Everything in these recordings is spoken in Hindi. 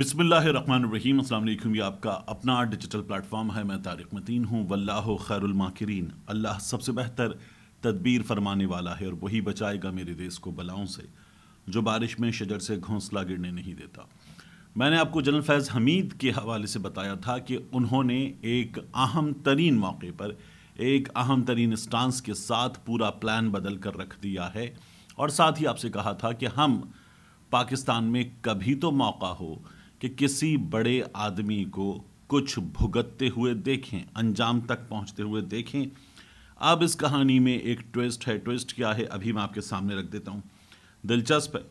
बिसमीम अल्लाम ये आपका अपना डिजिटल प्लेटफॉर्म है मैं तारिक मतीन हूँ वल्लाह खैरमाकरीन अल्लाह सबसे बेहतर तदबीर फरमाने वाला है और वही बचाएगा मेरे देश को बलाओं से जो बारिश में शजर से घोंसला गिरने नहीं देता मैंने आपको जनरल फैज़ हमीद के हवाले से बताया था कि उन्होंने एक अहम तरीन मौके पर एक अहम तरीन स्टांस के साथ पूरा प्लान बदल कर रख दिया है और साथ ही आपसे कहा था कि हम पाकिस्तान में कभी तो मौका हो कि किसी बड़े आदमी को कुछ भुगतते हुए देखें अंजाम तक पहुंचते हुए देखें अब इस कहानी में एक ट्विस्ट है ट्विस्ट क्या है अभी मैं आपके सामने रख देता हूँ दिलचस्प है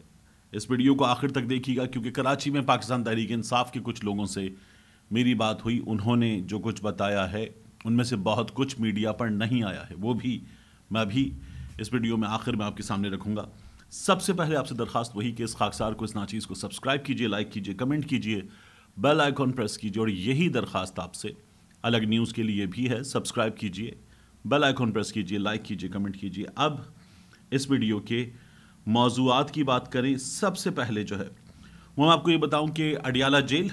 इस वीडियो को आखिर तक देखिएगा क्योंकि कराची में पाकिस्तान तहरीक इंसाफ के कुछ लोगों से मेरी बात हुई उन्होंने जो कुछ बताया है उनमें से बहुत कुछ मीडिया पर नहीं आया है वो भी मैं अभी इस वीडियो में आखिर में आपके सामने रखूँगा सबसे पहले आपसे दरखास्त वही कि इस खाकसार को इस नाचीज़ को सब्सक्राइब कीजिए लाइक कीजिए कमेंट कीजिए बेल आइकॉन प्रेस कीजिए और यही दरखास्त आपसे अलग न्यूज़ के लिए भी है सब्सक्राइब कीजिए बेल आइकॉन प्रेस कीजिए लाइक कीजिए कमेंट कीजिए अब इस वीडियो के मौजूद की बात करें सबसे पहले जो है वो मैं आपको ये बताऊं कि अडियाला जेल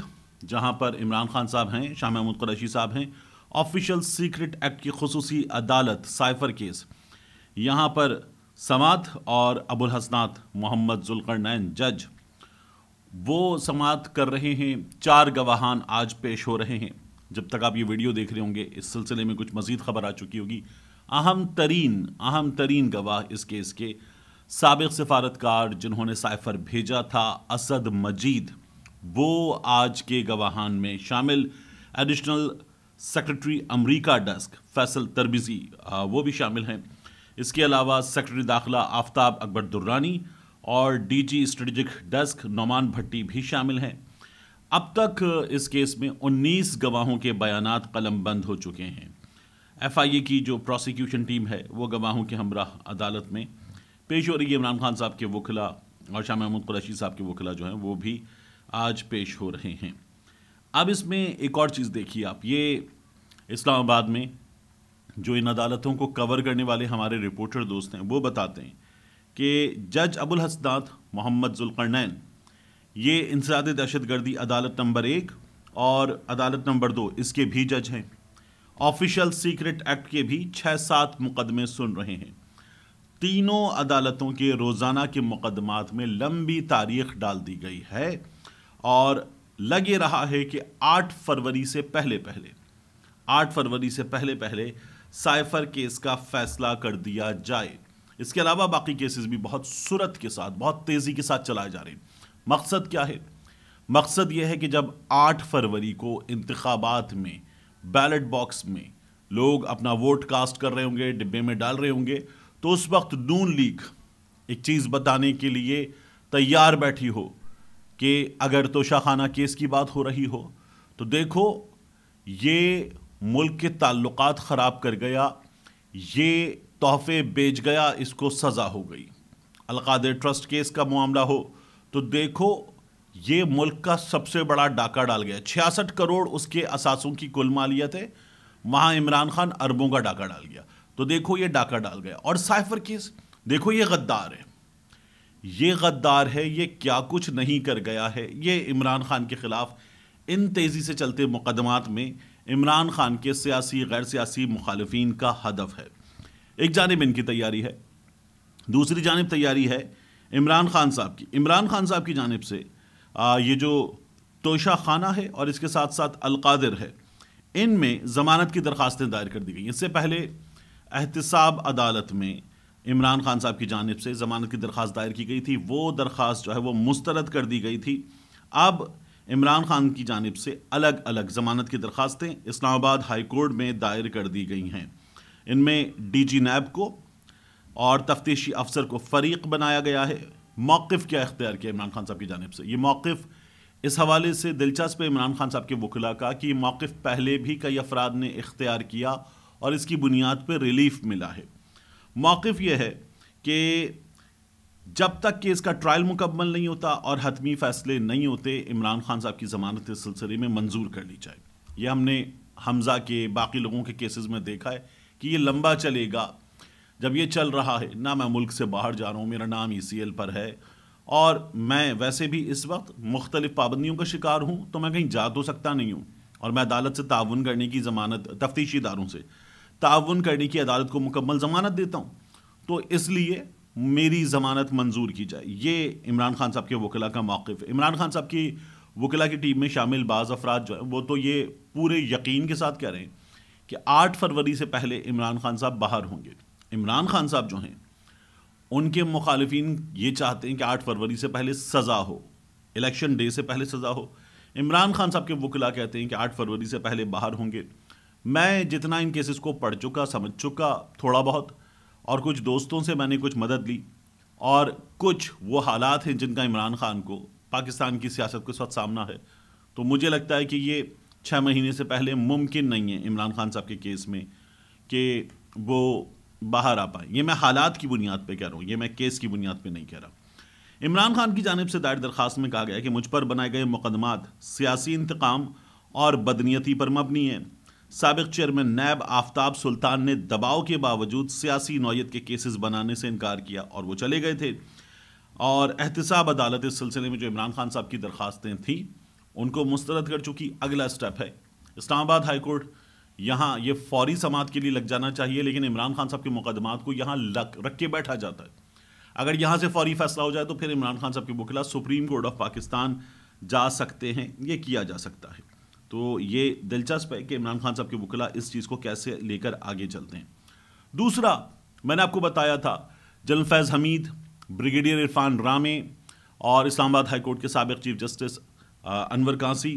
जहां पर इमरान खान साहब हैं शाह महमूद कुरैशी साहब हैं ऑफिशियल सीक्रेट एक्ट की खसूसी अदालत साइफर केस यहाँ पर समात और अबुल हसनात मोहम्मद जुलकर जज वो समात कर रहे हैं चार गवाहान आज पेश हो रहे हैं जब तक आप ये वीडियो देख रहे होंगे इस सिलसिले में कुछ मज़ीद खबर आ चुकी होगी अहम तरीन अहम तरीन गवाह इस केस के सबक सफारतकार जिन्होंने साइफर भेजा था असद मजीद वो आज के गवाहान में शामिल additional secretary America desk Faisal तरबीजी वो भी शामिल हैं इसके अलावा सेक्रेटरी दाखिला आफ्ताब अकबर दुर्रानी और DG strategic desk Nauman Bhatti भी शामिल हैं अब तक इस केस में 19 गवाहों के बयान कलम बंद हो चुके हैं एफआईए की जो प्रोसिक्यूशन टीम है वो गवाहों के हमरा अदालत में पेश हो रही है इमरान खान साहब के वकला और शाह महमूद कुरैशी साहब के वकला जो हैं वो भी आज पेश हो रहे हैं अब इसमें एक और चीज़ देखिए आप ये इस्लामाबाद में जो इन अदालतों को कवर करने वाले हमारे रिपोर्टर दोस्त हैं वो बताते हैं कि जज अबुल हसदात मोहम्मद जुलकरनैन ये इंसद दहशत गर्दी अदालत नंबर एक और अदालत नंबर दो इसके भी जज हैं ऑफिशियल सीक्रेट एक्ट के भी छः सात मुकदमे सुन रहे हैं तीनों अदालतों के रोज़ाना के मुकदमात में लंबी तारीख डाल दी गई है और लगे रहा है कि आठ फरवरी से पहले पहले आठ फरवरी से पहले पहले साइफर केस का फैसला कर दिया जाए इसके अलावा बाकी केसेस भी बहुत सूरत के साथ बहुत तेज़ी के साथ चलाए जा रहे हैं मकसद क्या है मकसद यह है कि जब 8 फरवरी को इंतबात में बैलेट बॉक्स में लोग अपना वोट कास्ट कर रहे होंगे डिब्बे में डाल रहे होंगे तो उस वक्त नून लीग एक चीज़ बताने के लिए तैयार बैठी हो कि अगर तो केस की बात हो रही हो तो देखो ये मुल्क के ताल्लुक ख़राब कर गया ये तोहफे बेच गया इसको सज़ा हो गई अलकाद ट्रस्ट केस का मामला हो तो देखो ये मुल्क का सबसे बड़ा डाका डाल गया छियासठ करोड़ उसके असासों की कुल मालियत है वहाँ इमरान खान अरबों का डाका डाल गया तो देखो ये डाका डाल गया और साइफर केस देखो ये गद्दार है ये गद्दार है ये क्या कुछ नहीं कर गया है ये इमरान खान के ख़िलाफ़ इन तेज़ी से चलते मुकदमात में इमरान खान के सियासी गैर सियासी मुखालफी का हदफ है एक जानब इनकी तैयारी है दूसरी जानब तैयारी है इमरान खान साहब की इमरान खान साहब की जानब से आ, ये जो तोशा खाना है और इसके साथ साथ अलकादर है इनमें ज़मानत की दरख्वास्तें दायर कर दी गई इससे पहले एहतसाब अदालत में इमरान खान साहब की जानब से ज़मानत की दरख्वास्त दायर की गई थी वो दरख्वास्त जो है वो मुस्तरद कर दी गई थी अब इमरान खान की जानब से अलग अलग जमानत की दरखास्तें इस्लामाबाद हाई कोर्ट में दायर कर दी गई हैं इनमें डी जी नैब को और तफ्तीशी अफसर को फरीक बनाया गया है मौक़ क्या इख्तियार किया इमरान खान साहब की जानब से ये मौक़ इस हवाले से दिलचस्प है इमरान खान साहब के वकला का कि ये मौक़ पहले भी कई अफराद ने इख्तियार किया और इसकी बुनियाद पर रिलीफ मिला है मौक़ यह है कि जब तक केस का ट्रायल मुकम्मल नहीं होता और हतमी फैसले नहीं होते इमरान खान साहब की ज़मानत इस सिलसिले में मंजूर कर ली जाए यह हमने हमजा के बाकी लोगों के केसेस में देखा है कि ये लंबा चलेगा जब ये चल रहा है ना मैं मुल्क से बाहर जा रहा हूँ मेरा नाम ई e पर है और मैं वैसे भी इस वक्त मुख्तलिफ पाबंदियों का शिकार हूँ तो मैं कहीं जा तो सकता नहीं हूँ और मैं अदालत से ताउन करने की ज़मानत तफ्तीशी इदारों से ताउन करने की अदालत को मुकम्मल ज़मानत देता हूँ तो इसलिए मेरी ज़मानत मंजूर की जाए ये इमरान खान साहब के वकला का मौक़ है इमरान खान साहब की वकला की टीम में शामिल बाज़ अफराद जो है वो तो ये पूरे यकीन के साथ कह रहे हैं कि आठ फरवरी से पहले इमरान खान साहब बाहर होंगे इमरान खान साहब जो हैं उनके मुखालफन ये चाहते हैं कि आठ फरवरी से पहले सज़ा हो इलेक्शन डे से पहले सज़ा हो इमरान खान साहब के वकला कहते हैं कि आठ फरवरी से पहले बाहर होंगे मैं जितना इन केसेस को पढ़ चुका समझ चुका थोड़ा बहुत और कुछ दोस्तों से मैंने कुछ मदद ली और कुछ वो हालात हैं जिनका इमरान खान को पाकिस्तान की सियासत के साथ सामना है तो मुझे लगता है कि ये छः महीने से पहले मुमकिन नहीं है इमरान खान साहब के केस में कि वो बाहर आ पाए ये मैं हालात की बुनियाद पे कह रहा हूँ ये मैं केस की बुनियाद पे नहीं कह रहा इमरान खान की जानब से दायर दरख्वास्त में कहा गया कि मुझ पर बनाए गए मुकदमात सियासी इंतकाम और बदनीति पर मबनी है सबक चेयरमैन नैब आफ्ताब सुल्तान ने दबाव के बावजूद सियासी नौीयत के केसेस बनाने से इनकार किया और वो चले गए थे और एहतसाब अदालत इस सिलसिले में जो इमरान खान साहब की दरख्वास्तें थीं उनको मुस्तरद कर चुकी अगला स्टेप है इस्लामाबाद हाईकोर्ट यहाँ ये फौरी समात के लिए लग जाना चाहिए लेकिन इमरान खान साहब के मुकदमात को यहाँ लग रख के बैठा जाता है अगर यहाँ से फौरी फैसला हो जाए तो फिर इमरान खान साहब के वकीला सुप्रीम कोर्ट ऑफ पाकिस्तान जा सकते हैं ये किया जा सकता है तो ये दिलचस्प है कि इमरान खान साहब के वकला इस चीज़ को कैसे लेकर आगे चलते हैं दूसरा मैंने आपको बताया था जनरल फैज़ हमीद ब्रिगेडियर इरफान रामे और इस्लामाबाद हाई कोर्ट के सबक चीफ जस्टिस अनवर कासी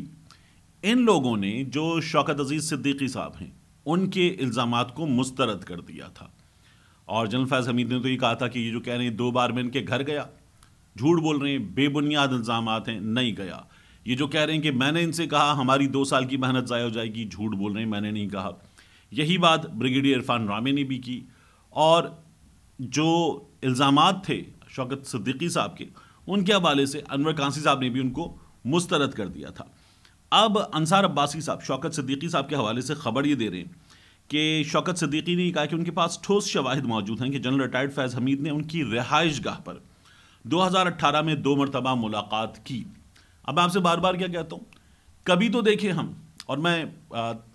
इन लोगों ने जो शौकत अजीज़ सिद्दीकी साहब हैं उनके इल्ज़ाम को मुस्तरद कर दिया था और जनरल फैज़ हमीद ने तो ये कहा था कि ये जो कह रहे हैं दो बार में इनके घर गया झूठ बोल रहे हैं बेबुनियाद इल्ज़ाम हैं नहीं गया ये जो कह रहे हैं कि मैंने इनसे कहा हमारी दो साल की मेहनत ज़ाया हो जाएगी झूठ बोल रहे हैं मैंने नहीं कहा यही बात ब्रिगेडियर इरफान रामे ने भी की और जो इल्ज़ाम थे शौकत सिद्दीकी साहब के उनके हवाले से अनवर कांसी साहब ने भी उनको मुस्तरद कर दिया था अब अंसार अब्बासी साहब शौकत सिद्दीकी साहब के हवाले से खबर ये दे रहे हैं कि शौकत सिद्दीकी ने कहा कि उनके पास ठोस शवाहद मौजूद हैं कि जनरल रिटायर्ड फैज़ हमीद ने उनकी रिहाइश गाह पर 2018 में दो मरतबा मुलाकात की अब मैं आपसे बार बार क्या कहता हूँ कभी तो देखें हम और मैं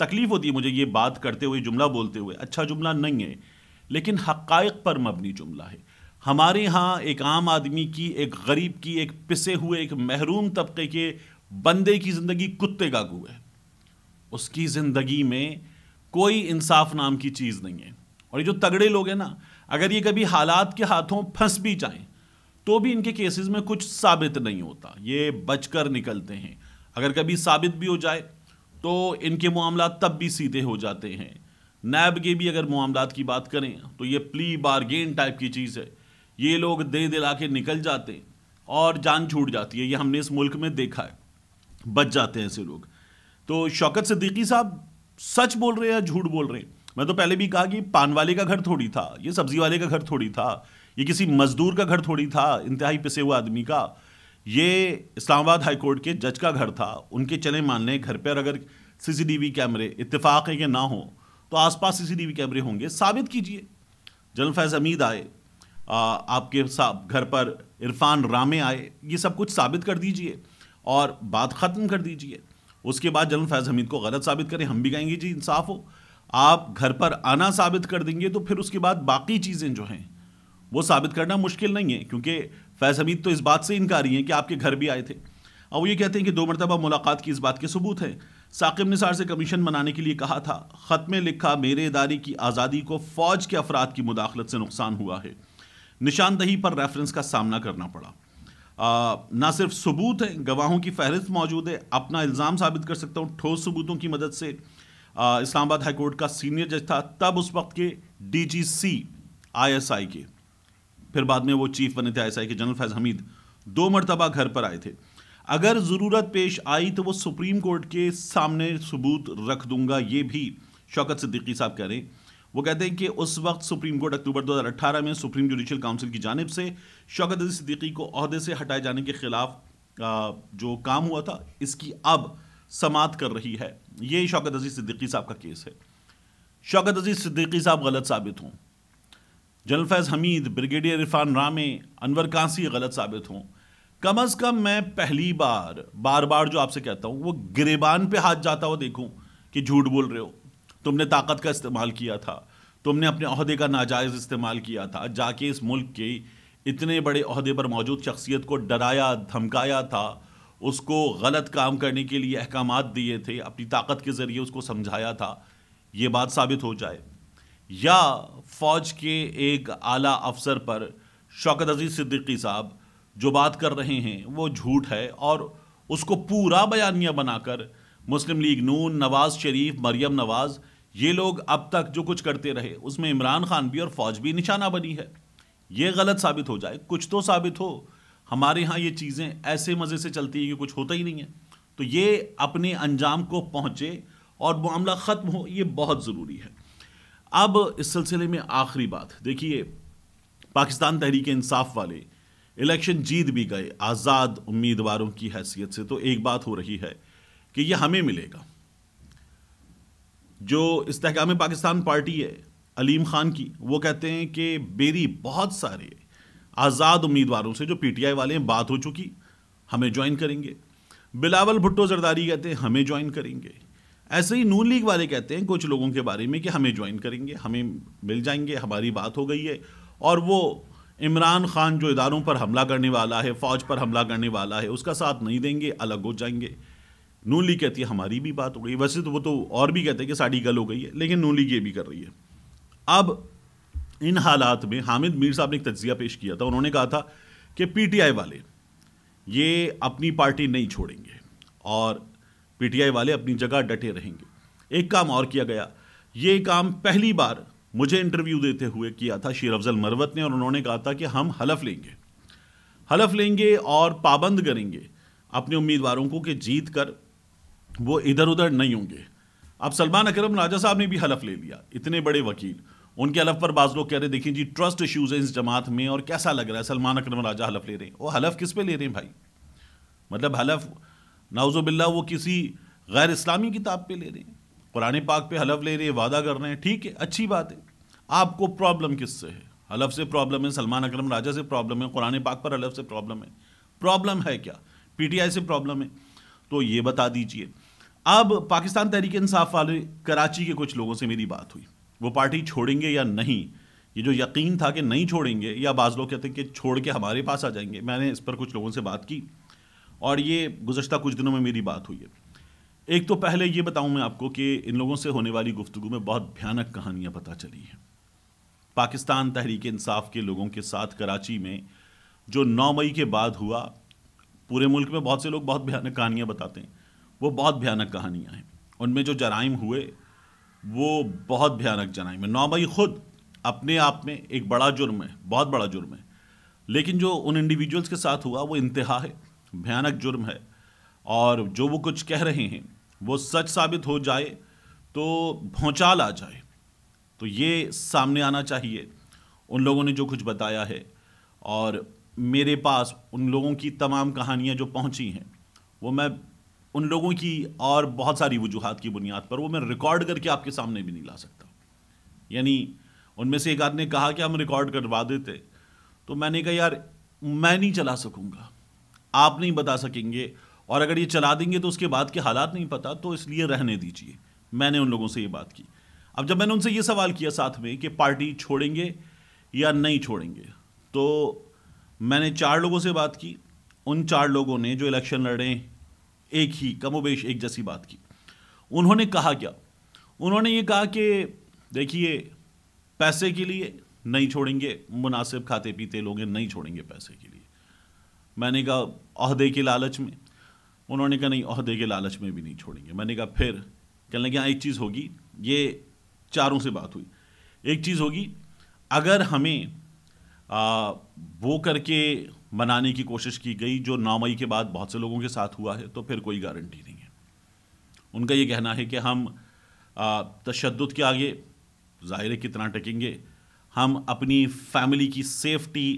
तकलीफ़ होती है मुझे ये बात करते हुए जुमला बोलते हुए अच्छा जुमला नहीं है लेकिन हक़ाइक पर मबनी जुमला है हमारे यहाँ एक आम आदमी की एक गरीब की एक पिसे हुए एक महरूम तबके के बंदे की ज़िंदगी कुत्ते का गु है उसकी ज़िंदगी में कोई इंसाफ नाम की चीज़ नहीं है और ये जो तगड़े लोग हैं ना अगर ये कभी हालात के हाथों फंस भी जाएं तो भी इनके केसेस में कुछ साबित नहीं होता ये बचकर निकलते हैं अगर कभी साबित भी हो जाए तो इनके मामला तब भी सीधे हो जाते हैं नैब के भी अगर मामला की बात करें तो ये प्ली बारगेन टाइप की चीज़ है ये लोग दे दिला के निकल जाते हैं और जान छूट जाती है ये हमने इस मुल्क में देखा है बच जाते हैं ऐसे लोग तो शौकत सिद्दीकी साहब सच बोल रहे हैं या झूठ बोल रहे हैं मैं तो पहले भी कहा कि पान वाले का घर थोड़ी था ये सब्जी वाले का घर थोड़ी था ये किसी मजदूर का घर थोड़ी था इंतहाई पिसे हुए आदमी का ये इस्लामाबाद हाई कोर्ट के जज का घर था उनके चले मानने घर पर अगर सीसीटीवी कैमरे इतफाक है कि ना हो तो आसपास सीसीटीवी कैमरे होंगे साबित कीजिए जनरल फैज़ हमीद आए आ, आपके घर पर इरफान रामे आए ये सब कुछ साबित कर दीजिए और बात ख़त्म कर दीजिए उसके बाद जनरल फैज़ हमीद को गलत साबित करें हम भी कहेंगे जी इंसाफ हो आप घर पर आना साबित कर देंगे तो फिर उसके बाद बाकी चीज़ें जो हैं वो साबित करना मुश्किल नहीं है क्योंकि फैज़ हमीद तो इस बात से इनकार ही हैं कि आपके घर भी आए थे और वो ये कहते हैं कि दो मरतबा मुलाकात की इस बात के सबूत हैं साकिब निसार से कमीशन बनाने के लिए कहा था ख़त में लिखा मेरे इदारे की आज़ादी को फ़ौज के अफराद की मुदाखलत से नुकसान हुआ है निशानदही पर रेफरेंस का सामना करना पड़ा ना सिर्फ सबूत हैं गवाहों की फहरिस्त मौजूद है अपना इल्ज़ाम साबित कर सकता हूँ ठोस सबूतों की मदद से इस्लामाबाद हाईकोर्ट का सीनियर जज था तब उस वक्त के D G C I S I के फिर बाद में वो चीफ बने थे आई के जनरल फैज़ हमीद दो मरतबा घर पर आए थे अगर ज़रूरत पेश आई तो वो सुप्रीम कोर्ट के सामने सबूत रख दूंगा ये भी शौकत सिद्दीकी साहब कह रहे हैं वो कहते हैं कि उस वक्त सुप्रीम कोर्ट अक्टूबर 2018 में सुप्रीम जुडिशल काउंसिल की जानब से शौकत अजी सिद्दीकी को अहदे से हटाए जाने के ख़िलाफ़ जो काम हुआ था इसकी अब समात कर रही है ये शौकत अजीज़ सिद्दीकी साहब का केस है शौकत अजीज़ सिद्दीकी साहब गलत साबित हों जनरल फैज़ हमीद ब्रिगेडियर इरफान रामे अनवर कांसी गलत साबित हों कम अज़ कम मैं पहली बार बार बार जो आपसे कहता हूँ वो गिरेबान पे हाथ जाता हुआ देखूँ कि झूठ बोल रहे हो तुमने ताकत का इस्तेमाल किया था तुमने अपने अहदे का नाजायज़ इस्तेमाल किया था जाके इस मुल्क के इतने बड़े अहदे पर मौजूद शख्सियत को डराया धमकाया था उसको गलत काम करने के लिए अहकाम दिए थे अपनी ताकत के ज़रिए उसको समझाया था ये बात साबित हो जाए या फौज के एक आला अफसर पर शौकत अजीज़ सिद्दीकी साहब जो बात कर रहे हैं वो झूठ है और उसको पूरा बयानिया बनाकर मुस्लिम लीग नून नवाज़ शरीफ मरियम नवाज़ ये लोग अब तक जो कुछ करते रहे उसमें इमरान खान भी और फौज भी निशाना बनी है ये गलत साबित हो जाए कुछ तो साबित हो हमारे यहाँ ये चीज़ें ऐसे मज़े से चलती हैं कि कुछ होता ही नहीं है तो ये अपने अंजाम को पहुँचे और मामला ख़त्म हो ये बहुत ज़रूरी है अब इस सिलसिले में आखिरी बात देखिए पाकिस्तान तहरीक इंसाफ वाले इलेक्शन जीत भी गए आज़ाद उम्मीदवारों की हैसियत से तो एक बात हो रही है कि यह हमें मिलेगा जो इसकाम पाकिस्तान पार्टी है अलीम ख़ान की वो कहते हैं कि मेरी बहुत सारे आज़ाद उम्मीदवारों से जो पीटीआई वाले हैं बात हो चुकी हमें ज्वाइन करेंगे बिलावल भुट्टो जरदारी कहते हैं हमें ज्वाइन करेंगे ऐसे ही नून लीग वाले कहते हैं कुछ लोगों के बारे में कि हमें ज्वाइन करेंगे हमें मिल जाएंगे हमारी बात हो गई है और वो इमरान खान जो इदारों पर हमला करने वाला है फ़ौज पर हमला करने वाला है उसका साथ नहीं देंगे अलग हो जाएंगे नून लीग कहती है हमारी भी बात हो गई वैसे तो वो तो और भी कहते हैं कि साड़ी गल हो गई है लेकिन नून लीग ये भी कर रही है अब इन हालात में हामिद मीर साहब ने एक तजिया पेश किया था उन्होंने कहा था कि पीटीआई वाले ये अपनी पार्टी नहीं छोड़ेंगे और पीटीआई वाले अपनी जगह डटे रहेंगे एक काम और किया गया ये काम पहली बार मुझे इंटरव्यू देते हुए किया था शेर अफजल मरवत ने और उन्होंने कहा था कि हम हलफ लेंगे हलफ लेंगे और पाबंद करेंगे अपने उम्मीदवारों को कि जीत कर वो इधर उधर नहीं होंगे अब सलमान अकरम राजा साहब ने भी हलफ ले लिया इतने बड़े वकील उनके हलफ पर बाज लोग कह रहे देखिए जी ट्रस्ट इश्यूज है इस जमात में और कैसा लग रहा है सलमान अकरम राजा हलफ ले रहे हैं वो हलफ किस पे ले रहे हैं भाई मतलब हलफ नाउजोबिल्ला वो किसी गैर इस्लामी किताब पे ले रहे हैं कुरान पाक पे हलफ ले रहे हैं वादा कर रहे हैं ठीक है अच्छी बात है आपको प्रॉब्लम किससे है हलफ से प्रॉब्लम है सलमान अकरम राजा से प्रॉब्लम है कुरान पाक पर हलफ से प्रॉब्लम है प्रॉब्लम है क्या पीटीआई से प्रॉब्लम है तो ये बता दीजिए अब पाकिस्तान तहरीक इंसाफ वाले कराची के कुछ लोगों से मेरी बात हुई वो पार्टी छोड़ेंगे या नहीं ये जो यकीन था कि नहीं छोड़ेंगे या बाज़ लोग कहते हैं कि छोड़ के हमारे पास आ जाएंगे मैंने इस पर कुछ लोगों से बात की और ये गुजशत कुछ दिनों में मेरी बात हुई है एक तो पहले ये बताऊं मैं आपको कि इन लोगों से होने वाली गुफ्तु में बहुत भयानक कहानियां पता चली हैं पाकिस्तान तहरीक इंसाफ के लोगों के साथ कराची में जो 9 मई के बाद हुआ पूरे मुल्क में बहुत से लोग बहुत भयानक कहानियाँ बताते हैं वो बहुत भयानक कहानियाँ हैं उनमें जो जराइम हुए वो बहुत भयानक जराइम है नौ मई खुद अपने आप में एक बड़ा जुर्म है बहुत बड़ा जुर्म है लेकिन जो उन इंडिविजुअल्स के साथ हुआ वो इंतहा है भयानक जुर्म है और जो वो कुछ कह रहे हैं वो सच साबित हो जाए तो भौचाल आ जाए तो ये सामने आना चाहिए उन लोगों ने जो कुछ बताया है और मेरे पास उन लोगों की तमाम कहानियाँ जो पहुँची हैं वो मैं उन लोगों की और बहुत सारी वजूहत की बुनियाद पर वो मैं रिकॉर्ड करके आपके सामने भी नहीं ला सकता यानी उनमें से एक आदमी ने कहा कि हम रिकॉर्ड करवा देते तो मैंने कहा यार मैं नहीं चला सकूँगा आप नहीं बता सकेंगे और अगर ये चला देंगे तो उसके बाद के हालात नहीं पता तो इसलिए रहने दीजिए मैंने उन लोगों से ये बात की अब जब मैंने उनसे ये सवाल किया साथ में कि पार्टी छोड़ेंगे या नहीं छोड़ेंगे तो मैंने चार लोगों से बात की उन चार लोगों ने जो इलेक्शन लड़े एक ही कमोबेश एक जैसी बात की उन्होंने कहा क्या उन्होंने ये कहा कि देखिए पैसे के लिए नहीं छोड़ेंगे मुनासिब खाते पीते लोग नहीं छोड़ेंगे पैसे के लिए मैंने कहा अहदे के लालच में उन्होंने कहा नहीं अहदे के लालच में भी नहीं छोड़ेंगे मैंने कहा फिर कहने लगे हाँ एक चीज़ होगी ये चारों से बात हुई एक चीज़ होगी अगर हमें आ, वो करके मनाने की कोशिश की गई जो नौ मई के बाद बहुत से लोगों के साथ हुआ है तो फिर कोई गारंटी नहीं है उनका ये कहना है कि हम तशद के आगे ज़ाहिर कितना टकेंगे हम अपनी फैमिली की सेफ्टी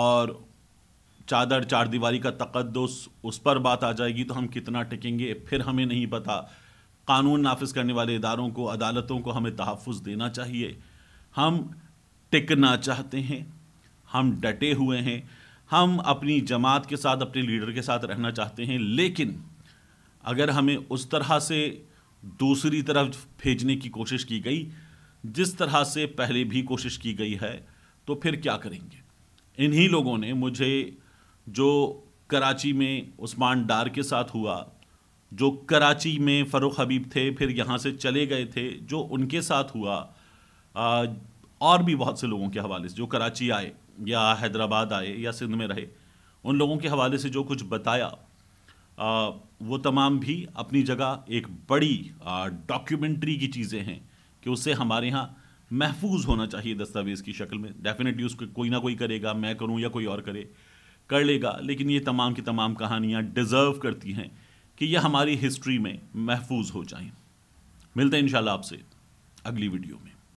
और चादर चार दीवारी का तकदस उस पर बात आ जाएगी तो हम कितना टिकेंगे फिर हमें नहीं पता कानून नाफिज करने वाले इदारों को अदालतों को हमें तहफ़ देना चाहिए हम टिकना चाहते हैं हम डटे हुए हैं हम अपनी जमात के साथ अपने लीडर के साथ रहना चाहते हैं लेकिन अगर हमें उस तरह से दूसरी तरफ भेजने की कोशिश की गई जिस तरह से पहले भी कोशिश की गई है तो फिर क्या करेंगे इन्हीं लोगों ने मुझे जो कराची में उस्मान डार के साथ हुआ जो कराची में फ़रुख हबीब थे फिर यहाँ से चले गए थे जो उनके साथ हुआ आ, और भी बहुत से लोगों के हवाले से जो कराची आए या हैदराबाद आए या सिंध में रहे उन लोगों के हवाले से जो कुछ बताया आ, वो तमाम भी अपनी जगह एक बड़ी डॉक्यूमेंट्री की चीज़ें हैं कि उससे हमारे यहाँ महफूज होना चाहिए दस्तावेज़ की शक्ल में डेफिनेटली उसको कोई ना कोई करेगा मैं करूँ या कोई और करे कर लेगा लेकिन ये तमाम की तमाम कहानियाँ डिज़र्व करती हैं कि यह हमारी हिस्ट्री में महफूज हो जाएं मिलते हैं इन आपसे अगली वीडियो में